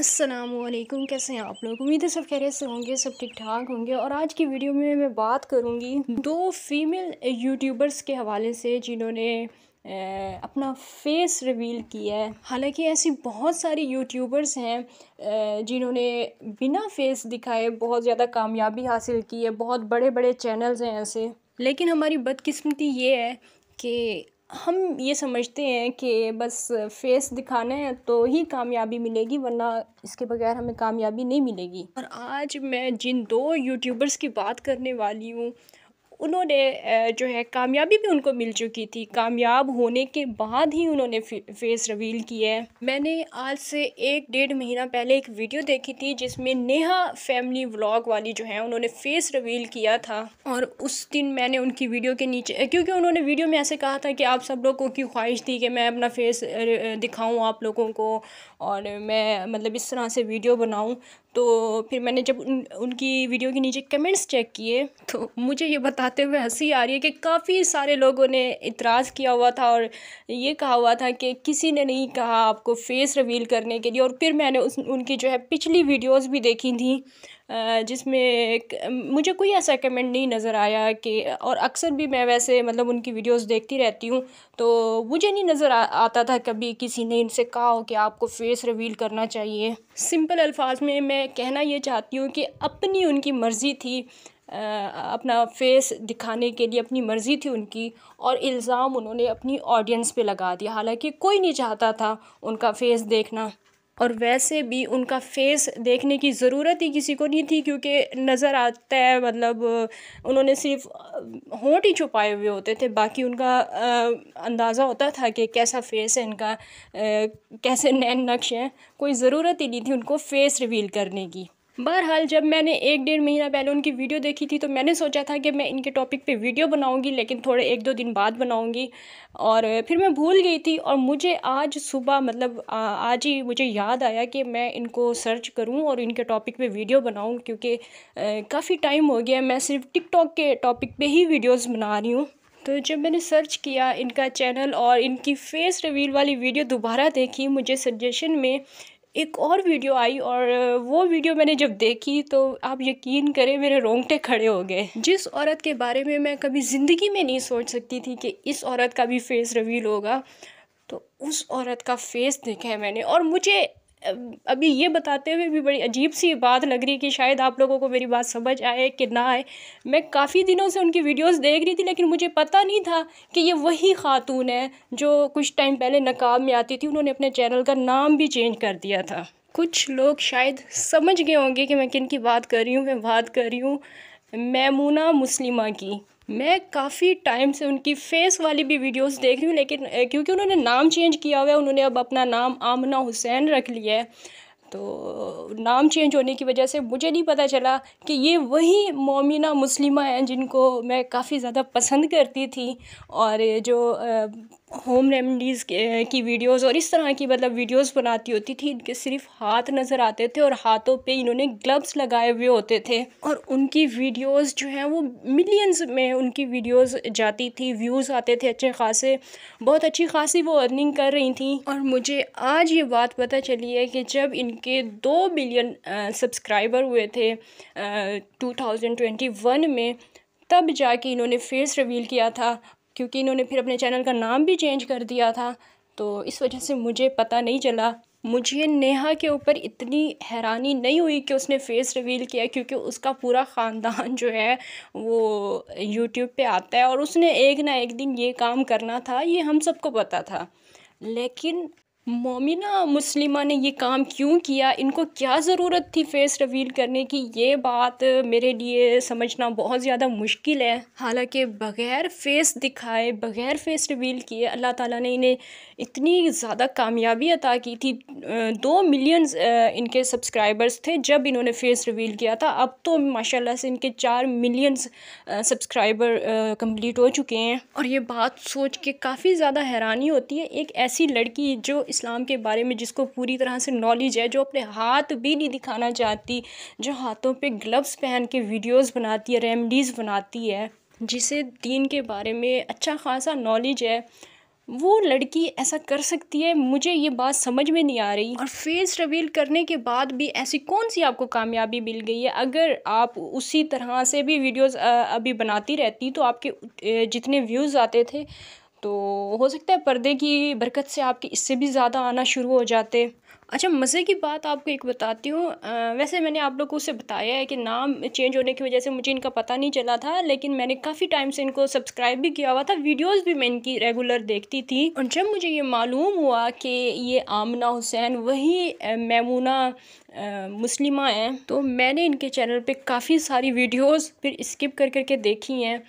असलकुम कैसे हैं आप लोग उम्मीद है सब खैरियत से होंगे सब ठीक ठाक होंगे और आज की वीडियो में मैं बात करूंगी दो फीमेल यूट्यूबर्स के हवाले से जिन्होंने अपना फेस रिवील किया है हालांकि ऐसी बहुत सारी यूट्यूबर्स हैं जिन्होंने बिना फेस दिखाए बहुत ज़्यादा कामयाबी हासिल की है बहुत बड़े बड़े चैनल्स हैं ऐसे लेकिन हमारी बदकस्मती ये है कि हम ये समझते हैं कि बस फेस दिखाना है तो ही कामयाबी मिलेगी वरना इसके बगैर हमें कामयाबी नहीं मिलेगी और आज मैं जिन दो यूट्यूबर्स की बात करने वाली हूँ उन्होंने जो है कामयाबी भी उनको मिल चुकी थी कामयाब होने के बाद ही उन्होंने फेस रिवील किया है मैंने आज से एक डेढ़ महीना पहले एक वीडियो देखी थी जिसमें नेहा फैमिली व्लॉग वाली जो है उन्होंने फेस रिवील किया था और उस दिन मैंने उनकी वीडियो के नीचे क्योंकि उन्होंने वीडियो में ऐसे कहा था कि आप सब लोगों की ख्वाहिश थी कि मैं अपना फेस दिखाऊँ आप लोगों को और मैं मतलब इस तरह से वीडियो बनाऊँ तो फिर मैंने जब उन, उनकी वीडियो के नीचे कमेंट्स चेक किए तो मुझे ये बताते हुए हंसी आ रही है कि काफ़ी सारे लोगों ने इतराज़ किया हुआ था और ये कहा हुआ था कि किसी ने नहीं कहा आपको फेस रिवील करने के लिए और फिर मैंने उस उनकी जो है पिछली वीडियोस भी देखी थी जिसमें मुझे कोई ऐसा कमेंट नहीं नज़र आया कि और अक्सर भी मैं वैसे मतलब उनकी वीडियोस देखती रहती हूँ तो मुझे नहीं नज़र आता था कभी किसी ने इनसे कहा हो कि आपको फेस रिवील करना चाहिए सिंपल अल्फाज में मैं कहना ये चाहती हूँ कि अपनी उनकी मर्ज़ी थी अपना फेस दिखाने के लिए अपनी मर्ज़ी थी उनकी और इल्ज़ाम उन्होंने अपनी ऑडियंस पे लगा दिया हालांकि कोई नहीं चाहता था उनका फेस देखना और वैसे भी उनका फेस देखने की ज़रूरत ही किसी को नहीं थी क्योंकि नज़र आता है मतलब उन्होंने सिर्फ होंठ ही छुपाए हुए होते थे बाकी उनका अंदाज़ा होता था कि कैसा फेस है इनका कैसे नैन नक्श हैं कोई ज़रूरत ही नहीं थी उनको फेस रिवील करने की बहरहाल जब मैंने एक डेढ़ महीना पहले उनकी वीडियो देखी थी तो मैंने सोचा था कि मैं इनके टॉपिक पे वीडियो बनाऊंगी लेकिन थोड़े एक दो दिन बाद बनाऊंगी और फिर मैं भूल गई थी और मुझे आज सुबह मतलब आज ही मुझे याद आया कि मैं इनको सर्च करूं और इनके टॉपिक पे वीडियो बनाऊं क्योंकि काफ़ी टाइम हो गया मैं सिर्फ टिकटॉक के टॉपिक पर ही वीडियोज़ बना रही हूँ तो जब मैंने सर्च किया इनका चैनल और इनकी फेस रिवील वाली वीडियो दोबारा देखी मुझे सजेशन में एक और वीडियो आई और वो वीडियो मैंने जब देखी तो आप यकीन करें मेरे रोंगटे खड़े हो गए जिस औरत के बारे में मैं कभी ज़िंदगी में नहीं सोच सकती थी कि इस औरत का भी फेस रिवील होगा तो उस औरत का फेस देखा है मैंने और मुझे अभी ये बताते हुए भी बड़ी अजीब सी बात लग रही कि शायद आप लोगों को मेरी बात समझ आए कि ना आए मैं काफ़ी दिनों से उनकी वीडियोस देख रही थी लेकिन मुझे पता नहीं था कि ये वही खातून है जो कुछ टाइम पहले नकाब में आती थी उन्होंने अपने चैनल का नाम भी चेंज कर दिया था कुछ लोग शायद समझ गए होंगे कि मैं किन की बात कर रही हूँ मैं बात कर रही हूँ मैमूना मुस्लिमा की मैं काफ़ी टाइम से उनकी फेस वाली भी वीडियोस देख रही हूँ लेकिन क्योंकि उन्होंने नाम चेंज किया हुआ है उन्होंने अब अपना नाम आमना हुसैन रख लिया है तो नाम चेंज होने की वजह से मुझे नहीं पता चला कि ये वही मोमिना मुस्लिमा हैं जिनको मैं काफ़ी ज़्यादा पसंद करती थी और जो होम रेमडीज़ की वीडियोस और इस तरह की मतलब वीडियोस बनाती होती थी इनके सिर्फ हाथ नज़र आते थे और हाथों पे इन्होंने ग्लव्स लगाए हुए होते थे और उनकी वीडियोस जो हैं वो मिलियंस में उनकी वीडियोस जाती थी व्यूज़ आते थे अच्छे खासे बहुत अच्छी खासी वो अर्निंग कर रही थी और मुझे आज ये बात पता चली है कि जब इनके दो बिलियन सब्सक्राइबर हुए थे टू में तब जाके इन्होंने फेस रिवील किया था क्योंकि इन्होंने फिर अपने चैनल का नाम भी चेंज कर दिया था तो इस वजह से मुझे पता नहीं चला मुझे नेहा के ऊपर इतनी हैरानी नहीं हुई कि उसने फेस रिवील किया क्योंकि उसका पूरा ख़ानदान जो है वो यूट्यूब पे आता है और उसने एक ना एक दिन ये काम करना था ये हम सबको पता था लेकिन मोमिना मुस्लिमा ने ये काम क्यों किया इनको क्या ज़रूरत थी फेस रिवील करने की ये बात मेरे लिए समझना बहुत ज़्यादा मुश्किल है हालांकि बग़ैर फेस दिखाए बग़ैर फेस रिवील किए अल्लाह ताला ने इन्हें इतनी ज़्यादा कामयाबी अता की थी दो मिलियन इनके सब्सक्राइबर्स थे जब इन्होंने फेस रिवील किया था अब तो माशाल्लाह से इनके चार मिलियंस सब्सक्राइबर कम्प्लीट हो चुके हैं और ये बात सोच के काफ़ी ज़्यादा हैरानी होती है एक ऐसी लड़की जो इस इस्लाम के बारे में जिसको पूरी तरह से नॉलेज है जो अपने हाथ भी नहीं दिखाना चाहती जो हाथों पे ग्लव्स पहन के वीडियोस बनाती है रेमडीज़ बनाती है जिसे दीन के बारे में अच्छा खासा नॉलेज है वो लड़की ऐसा कर सकती है मुझे ये बात समझ में नहीं आ रही और फेस रिवील करने के बाद भी ऐसी कौन सी आपको कामयाबी मिल गई है अगर आप उसी तरह से भी वीडियोस अभी बनाती रहती तो आपके जितने व्यूज़ आते थे तो हो सकता है पर्दे की बरकत से आपके इससे भी ज़्यादा आना शुरू हो जाते अच्छा मज़े की बात आपको एक बताती हूँ वैसे मैंने आप लोगों से बताया है कि नाम चेंज होने की वजह से मुझे इनका पता नहीं चला था लेकिन मैंने काफ़ी टाइम से इनको सब्सक्राइब भी किया हुआ था वीडियोस भी मैं इनकी रेगुलर देखती थी और जब मुझे ये मालूम हुआ कि ये आमना हुसैन वही मैमूना मुस्लिमा हैं तो मैंने इनके चैनल पर काफ़ी सारी वीडियोज़ फिर स्किप कर करके देखी हैं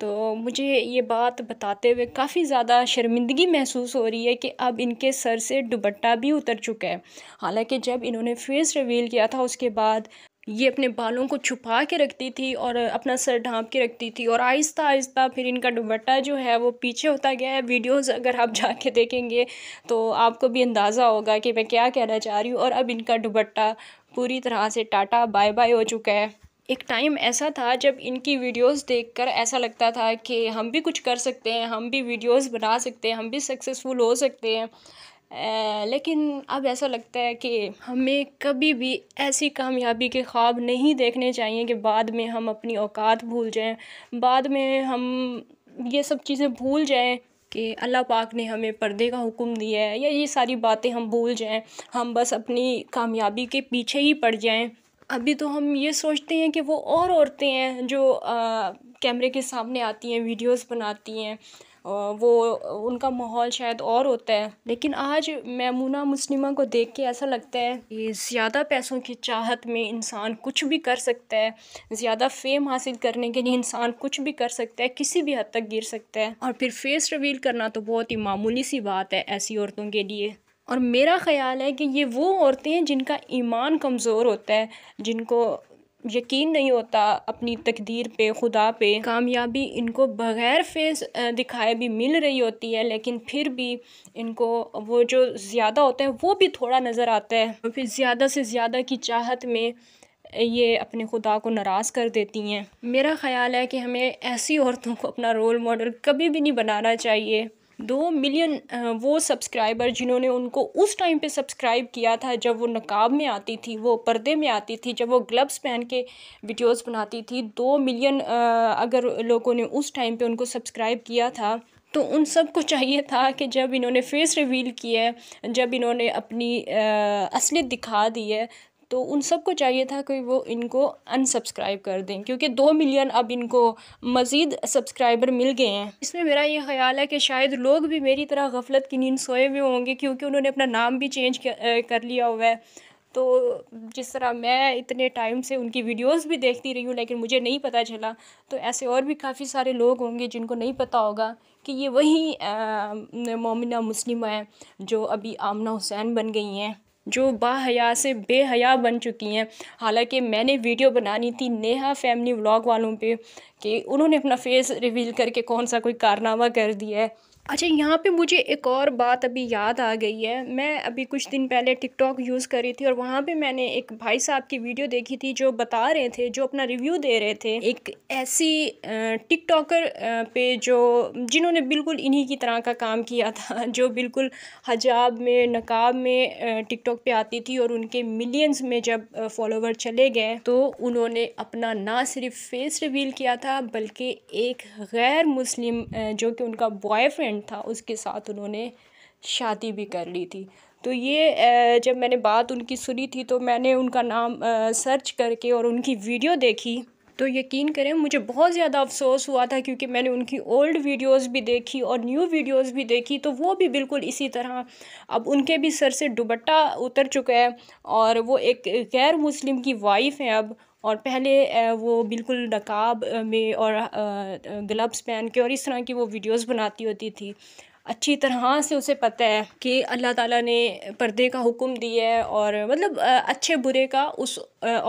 तो मुझे ये बात बताते हुए काफ़ी ज़्यादा शर्मिंदगी महसूस हो रही है कि अब इनके सर से दुबट्टा भी उतर चुका है हालांकि जब इन्होंने फेस रिवील किया था उसके बाद ये अपने बालों को छुपा के रखती थी और अपना सर ढांप के रखती थी और आहिस्ता आहिस्ता फिर इनका दुबट्टा जो है वो पीछे होता गया है वीडियोस अगर आप जाके देखेंगे तो आपको भी अंदाज़ा होगा कि मैं क्या कहना चाह रही हूँ और अब इनका दुबट्टा पूरी तरह से टाटा बाय बाय हो चुका है एक टाइम ऐसा था जब इनकी वीडियोस देखकर ऐसा लगता था कि हम भी कुछ कर सकते हैं हम भी वीडियोस बना सकते हैं हम भी सक्सेसफुल हो सकते हैं लेकिन अब ऐसा लगता है कि हमें कभी भी ऐसी कामयाबी के ख्वाब नहीं देखने चाहिए कि बाद में हम अपनी औकात भूल जाएं बाद में हम ये सब चीज़ें भूल जाएं कि अल्लाह पाक ने हमें पर्दे का हुक्म दिया है या ये सारी बातें हम भूल जाएं हम बस अपनी कामयाबी के पीछे ही पड़ जाएं अभी तो हम ये सोचते हैं कि वो और औरतें हैं जो कैमरे के सामने आती हैं वीडियोस बनाती हैं वो उनका माहौल शायद और होता है लेकिन आज मैमूना मुस्लिमा को देख के ऐसा लगता है कि ज़्यादा पैसों की चाहत में इंसान कुछ भी कर सकता है ज़्यादा फेम हासिल करने के लिए इंसान कुछ भी कर सकता है किसी भी हद तक गिर सकता है और फिर फेस रिवील करना तो बहुत ही मामूली सी बात है ऐसी औरतों के लिए और मेरा ख़्याल है कि ये वो औरतें हैं जिनका ईमान कमज़ोर होता है जिनको यकीन नहीं होता अपनी तकदीर पे खुदा पे कामयाबी इनको बग़ैर फेस दिखाए भी मिल रही होती है लेकिन फिर भी इनको वो जो ज़्यादा होता है वो भी थोड़ा नज़र आता है फिर ज़्यादा से ज़्यादा की चाहत में ये अपने खुदा को नाराज़ कर देती हैं मेरा ख़्याल है कि हमें ऐसी औरतों को अपना रोल मॉडल कभी भी नहीं बनाना चाहिए दो मिलियन वो सब्सक्राइबर जिन्होंने उनको उस टाइम पे सब्सक्राइब किया था जब वो नकाब में आती थी वो पर्दे में आती थी जब वो ग्लव्स पहन के वीडियोस बनाती थी दो मिलियन अगर लोगों ने उस टाइम पे उनको सब्सक्राइब किया था तो उन सब को चाहिए था कि जब इन्होंने फेस रिवील किया जब इन्होंने अपनी असलियत दिखा दी है तो उन सबको चाहिए था कि वो इनको अनसब्सक्राइब कर दें क्योंकि दो मिलियन अब इनको मज़ीद सब्सक्राइबर मिल गए हैं इसमें मेरा ये ख्याल है कि शायद लोग भी मेरी तरह गफलत की नींद सोए हुए होंगे क्योंकि उन्होंने अपना नाम भी चेंज कर लिया हुआ है तो जिस तरह मैं इतने टाइम से उनकी वीडियोस भी देखती रही हूँ लेकिन मुझे नहीं पता चला तो ऐसे और भी काफ़ी सारे लोग होंगे जिनको नहीं पता होगा कि ये वही मोमिना मुस्लिम है जो अभी आमना हुसैन बन गई हैं जो बाहया से बेहया बन चुकी हैं हालांकि मैंने वीडियो बनानी थी नेहा फैमिली व्लॉग वालों पे कि उन्होंने अपना फेस रिवील करके कौन सा कोई कारनामा कर दिया है अच्छा यहाँ पे मुझे एक और बात अभी याद आ गई है मैं अभी कुछ दिन पहले टिकटॉक यूज़ कर रही थी और वहाँ पे मैंने एक भाई साहब की वीडियो देखी थी जो बता रहे थे जो अपना रिव्यू दे रहे थे एक ऐसी टिकटॉकर पे जो जिन्होंने बिल्कुल इन्हीं की तरह का काम किया था जो बिल्कुल हजाब में नकाब में टिकटॉक पर आती थी और उनके मिलियंस में जब फॉलोवर चले गए तो उन्होंने अपना ना सिर्फ फेस रिवील किया था बल्कि एक गैर मुस्लिम जो कि उनका बॉयफ्रेंड फ्रेंड था उसके साथ उन्होंने शादी भी कर ली थी तो ये जब मैंने बात उनकी सुनी थी तो मैंने उनका नाम सर्च करके और उनकी वीडियो देखी तो यकीन करें मुझे बहुत ज़्यादा अफसोस हुआ था क्योंकि मैंने उनकी ओल्ड वीडियोस भी देखी और न्यू वीडियोस भी देखी तो वो भी बिल्कुल इसी तरह अब उनके भी सर से दुबट्टा उतर चुका है और वो एक गैर मुस्लिम की वाइफ हैं अब और पहले वो बिल्कुल नकाब में और ग्लव्स पहन के और इस तरह की वो वीडियोस बनाती होती थी अच्छी तरह से उसे पता है कि अल्लाह ताला ने पर्दे का हुक्म दिया है और मतलब अच्छे बुरे का उस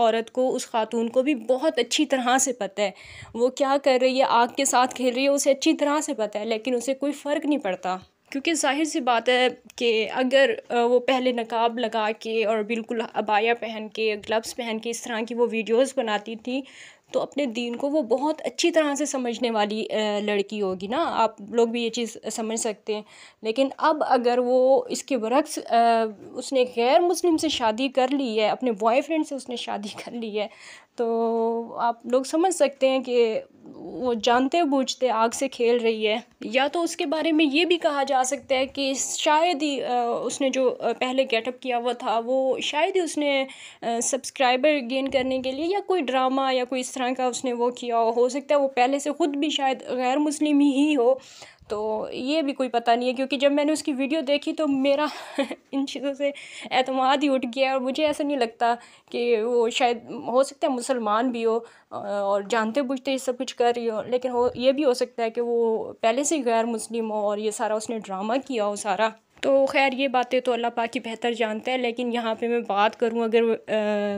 औरत को उस खातून को भी बहुत अच्छी तरह से पता है वो क्या कर रही है आग के साथ खेल रही है उसे अच्छी तरह से पता है लेकिन उसे कोई फ़र्क नहीं पड़ता क्योंकि ज़ाहिर सी बात है कि अगर वो पहले नकाब लगा के और बिल्कुल अबाया पहन के ग्लव्स पहन के इस तरह की वो वीडियोस बनाती थी तो अपने दीन को वो बहुत अच्छी तरह से समझने वाली लड़की होगी ना आप लोग भी ये चीज़ समझ सकते हैं लेकिन अब अगर वो इसके बरक्स उसने गैर मुस्लिम से शादी कर ली है अपने बॉयफ्रेंड से उसने शादी कर ली है तो आप लोग समझ सकते हैं कि वो जानते बूझते आग से खेल रही है या तो उसके बारे में ये भी कहा जा सकता है कि शायद ही उसने जो पहले गेटअप किया हुआ था वो शायद ही उसने सब्सक्राइबर गेन करने के लिए या कोई ड्रामा या कोई इस तरह का उसने वो किया हो सकता है वो पहले से ख़ुद भी शायद गैर मुस्लिम ही हो तो ये भी कोई पता नहीं है क्योंकि जब मैंने उसकी वीडियो देखी तो मेरा इन चीज़ों से अतमाद ही उठ गया और मुझे ऐसा नहीं लगता कि वो शायद हो सकता है मुसलमान भी हो और जानते बूझते ये सब कुछ कर रही हो लेकिन हो ये भी हो सकता है कि वो पहले से गैर मुस्लिम हो और ये सारा उसने ड्रामा किया हो सारा तो खैर ये बातें तो अल्लाह पाक ही बेहतर जानते हैं लेकिन यहाँ पे मैं बात करूँ अगर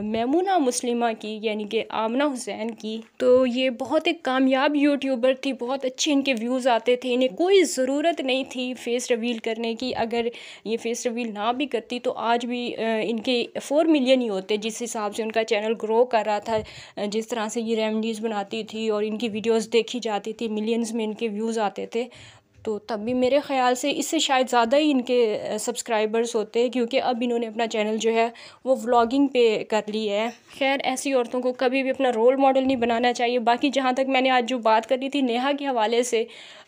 मैमूना मुस्लिमा की यानी कि आमना हुसैन की तो ये बहुत एक कामयाब यूट्यूबर थी बहुत अच्छे इनके व्यूज़ आते थे इन्हें कोई ज़रूरत नहीं थी फ़ेस रिवील करने की अगर ये फ़ेस रिवील ना भी करती तो आज भी इनके फ़ोर मिलियन ही होते जिस हिसाब से उनका चैनल ग्रो कर रहा था जिस तरह से ये रेमडीज़ बनाती थी और इनकी वीडियोज़ देखी जाती थी मिलियंस में इनके व्यूज़ आते थे तो तब भी मेरे ख़्याल से इससे शायद ज़्यादा ही इनके सब्सक्राइबर्स होते हैं क्योंकि अब इन्होंने अपना चैनल जो है वो व्लॉगिंग पे कर ली है खैर ऐसी औरतों को कभी भी अपना रोल मॉडल नहीं बनाना चाहिए बाकी जहाँ तक मैंने आज जो बात करी थी नेहा के हवाले से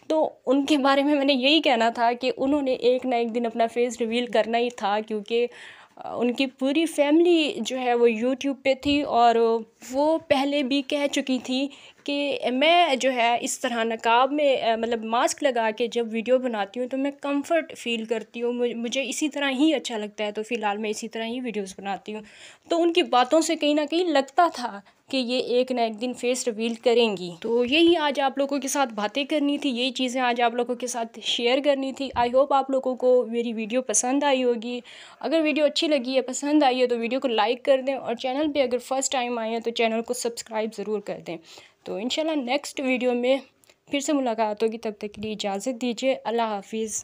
तो उनके बारे में मैंने यही कहना था कि उन्होंने एक ना एक दिन अपना फ़ेस रिवील करना ही था क्योंकि उनकी पूरी फैमिली जो है वो यूट्यूब पे थी और वो पहले भी कह चुकी थी कि मैं जो है इस तरह नकाब में मतलब मास्क लगा के जब वीडियो बनाती हूँ तो मैं कंफर्ट फील करती हूँ मुझे इसी तरह ही अच्छा लगता है तो फ़िलहाल मैं इसी तरह ही वीडियोस बनाती हूँ तो उनकी बातों से कहीं ना कहीं लगता था कि ये एक ना एक दिन फेस रिवील करेंगी तो यही आज आप लोगों के साथ बातें करनी थी यही चीज़ें आज आप लोगों के साथ शेयर करनी थी आई होप आप लोगों को मेरी वीडियो पसंद आई होगी अगर वीडियो अच्छी लगी है पसंद आई है तो वीडियो को लाइक कर दें और चैनल पर अगर फ़र्स्ट टाइम आए हैं तो चैनल को सब्सक्राइब ज़रूर कर दें तो इन नेक्स्ट वीडियो में फिर से मुलाकात होगी तब तक के लिए इजाज़त दीजिए अल्लाह हाफिज़